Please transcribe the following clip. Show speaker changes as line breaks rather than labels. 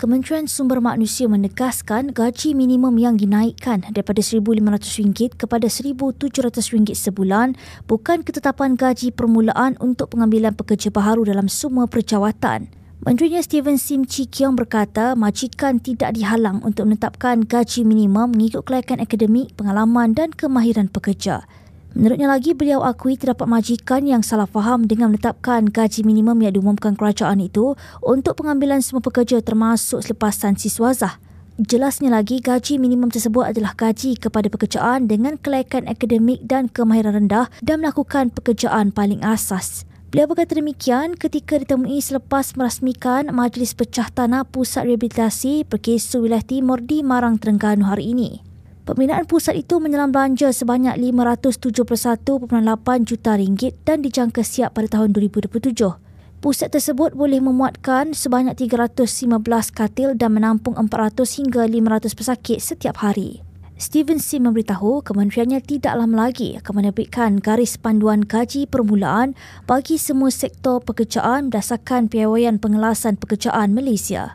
Kementerian Sumber Manusia menekaskan gaji minimum yang dinaikkan daripada RM1,500 kepada RM1,700 sebulan bukan ketetapan gaji permulaan untuk pengambilan pekerja baharu dalam semua perjawatan. Menterinya Steven Sim Chi Kiong berkata majikan tidak dihalang untuk menetapkan gaji minimum mengikut kelayakan akademik, pengalaman dan kemahiran pekerja. Menurutnya lagi, beliau akui terdapat majikan yang salah faham dengan menetapkan gaji minimum yang diumumkan kerajaan itu untuk pengambilan semua pekerja termasuk selepasan siswazah. Jelasnya lagi, gaji minimum tersebut adalah gaji kepada pekerjaan dengan kelayakan akademik dan kemahiran rendah dan melakukan pekerjaan paling asas. Beliau berkata demikian ketika ditemui selepas merasmikan Majlis Pecah Tanah Pusat Rehabilitasi Perkesu Wilayah Timur di Marang Terengganu hari ini. Pembinaan pusat itu menyelam belanja sebanyak 571.8 juta ringgit dan dijangka siap pada tahun 2027. Pusat tersebut boleh memuatkan sebanyak 315 katil dan menampung 400 hingga 500 pesakit setiap hari. Steven C. memberitahu kementeriannya tidak lama lagi akan menerbitkan garis panduan gaji permulaan bagi semua sektor pekerjaan berdasarkan piawaian pengelasan pekerjaan Malaysia.